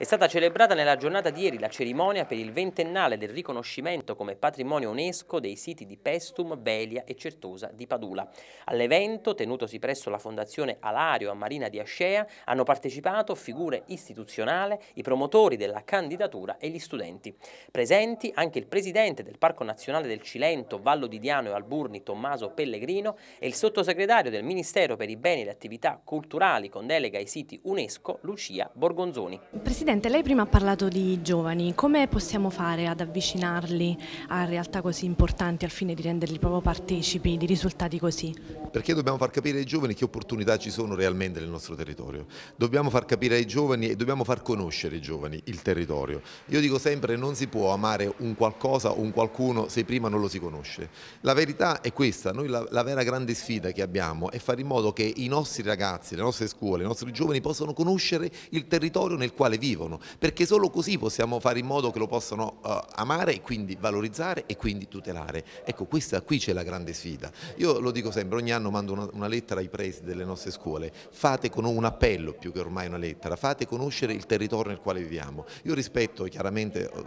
È stata celebrata nella giornata di ieri la cerimonia per il ventennale del riconoscimento come patrimonio UNESCO dei siti di Pestum, Belia e Certosa di Padula. All'evento, tenutosi presso la Fondazione Alario a Marina di Ascea, hanno partecipato figure istituzionali, i promotori della candidatura e gli studenti. Presenti anche il presidente del Parco Nazionale del Cilento, Vallo di Diano e Alburni, Tommaso Pellegrino, e il sottosegretario del Ministero per i Beni e le Attività Culturali con delega ai siti UNESCO, Lucia Borgonzoni. Presidente, Presidente, lei prima ha parlato di giovani, come possiamo fare ad avvicinarli a realtà così importanti al fine di renderli proprio partecipi di risultati così? Perché dobbiamo far capire ai giovani che opportunità ci sono realmente nel nostro territorio, dobbiamo far capire ai giovani e dobbiamo far conoscere i giovani il territorio. Io dico sempre non si può amare un qualcosa o un qualcuno se prima non lo si conosce. La verità è questa, noi la, la vera grande sfida che abbiamo è fare in modo che i nostri ragazzi, le nostre scuole, i nostri giovani possano conoscere il territorio nel quale vivono vivono, perché solo così possiamo fare in modo che lo possano uh, amare e quindi valorizzare e quindi tutelare. Ecco, questa qui c'è la grande sfida. Io lo dico sempre, ogni anno mando una, una lettera ai presi delle nostre scuole, fate con un appello più che ormai una lettera, fate conoscere il territorio nel quale viviamo. Io rispetto chiaramente eh,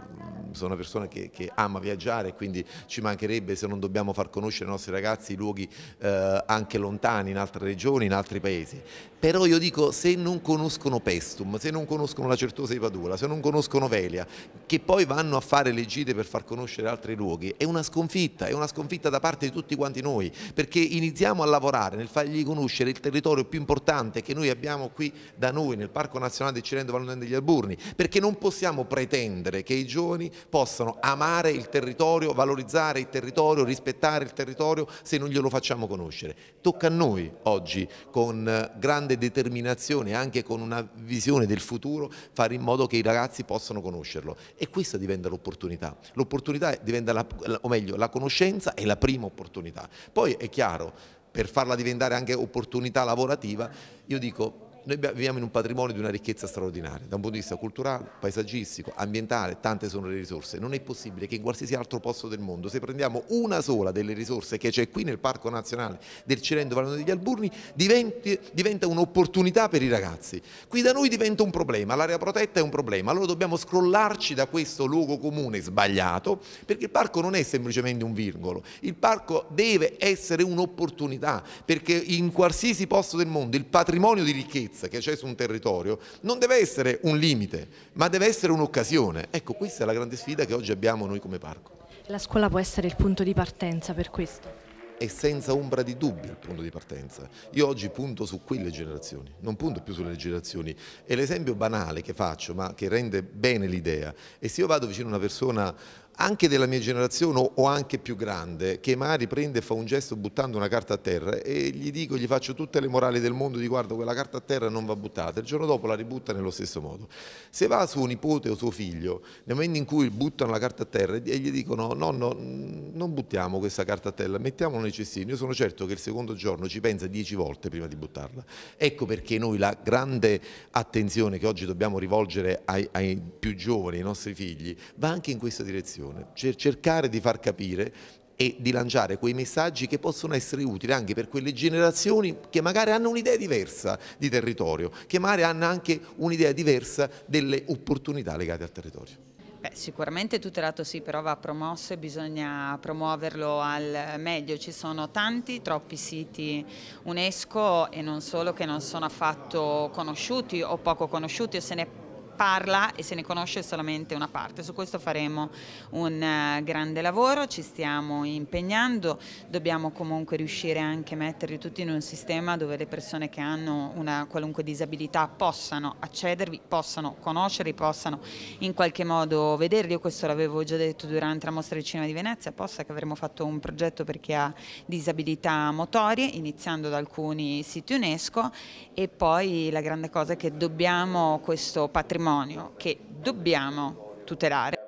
sono una persona che, che ama viaggiare e quindi ci mancherebbe se non dobbiamo far conoscere ai nostri ragazzi luoghi eh, anche lontani, in altre regioni, in altri paesi. Però io dico se non conoscono Pestum, se non conoscono la Certosa di Padula, se non conoscono Velia, che poi vanno a fare le gite per far conoscere altri luoghi, è una sconfitta, è una sconfitta da parte di tutti quanti noi, perché iniziamo a lavorare nel fargli conoscere il territorio più importante che noi abbiamo qui da noi, nel Parco Nazionale del Cilento Valentino degli Alburni, perché non possiamo pretendere che i giovani possano amare il territorio, valorizzare il territorio, rispettare il territorio se non glielo facciamo conoscere. Tocca a noi oggi con eh, grande determinazione e anche con una visione del futuro fare in modo che i ragazzi possano conoscerlo e questa diventa l'opportunità. L'opportunità diventa, la, o meglio, la conoscenza è la prima opportunità. Poi è chiaro, per farla diventare anche opportunità lavorativa, io dico noi viviamo in un patrimonio di una ricchezza straordinaria, da un punto di vista culturale, paesaggistico, ambientale, tante sono le risorse. Non è possibile che in qualsiasi altro posto del mondo, se prendiamo una sola delle risorse che c'è qui nel Parco Nazionale del Cilento Valano degli Alburni, diventi, diventa un'opportunità per i ragazzi. Qui da noi diventa un problema, l'area protetta è un problema, allora dobbiamo scrollarci da questo luogo comune sbagliato, perché il parco non è semplicemente un virgolo, il parco deve essere un'opportunità, perché in qualsiasi posto del mondo il patrimonio di ricchezza ricchezza che c'è su un territorio non deve essere un limite, ma deve essere un'occasione. Ecco, questa è la grande sfida che oggi abbiamo noi come parco. La scuola può essere il punto di partenza per questo? è senza ombra di dubbio il punto di partenza. Io oggi punto su quelle generazioni, non punto più sulle generazioni. È l'esempio banale che faccio, ma che rende bene l'idea. E se io vado vicino a una persona anche della mia generazione o anche più grande, che magari prende e fa un gesto buttando una carta a terra e gli dico, gli faccio tutte le morali del mondo di guarda quella carta a terra non va buttata, il giorno dopo la ributta nello stesso modo. Se va suo nipote o suo figlio, nel momento in cui buttano la carta a terra e gli dicono nonno non buttiamo questa carta a terra, mettiamola nei cestini. Io sono certo che il secondo giorno ci pensa dieci volte prima di buttarla. Ecco perché noi la grande attenzione che oggi dobbiamo rivolgere ai, ai più giovani, ai nostri figli, va anche in questa direzione, cercare di far capire e di lanciare quei messaggi che possono essere utili anche per quelle generazioni che magari hanno un'idea diversa di territorio, che magari hanno anche un'idea diversa delle opportunità legate al territorio. Beh, sicuramente tutelato sì, però va promosso e bisogna promuoverlo al meglio. Ci sono tanti, troppi siti UNESCO e non solo che non sono affatto conosciuti o poco conosciuti o se ne parla e se ne conosce solamente una parte. Su questo faremo un eh, grande lavoro, ci stiamo impegnando, dobbiamo comunque riuscire anche a metterli tutti in un sistema dove le persone che hanno una qualunque disabilità possano accedervi, possano conoscerli, possano in qualche modo vederli. Io questo l'avevo già detto durante la mostra di cinema di Venezia, apposta che avremmo fatto un progetto per chi ha disabilità motorie, iniziando da alcuni siti UNESCO e poi la grande cosa è che dobbiamo questo patrimonio patrimonio che dobbiamo tutelare.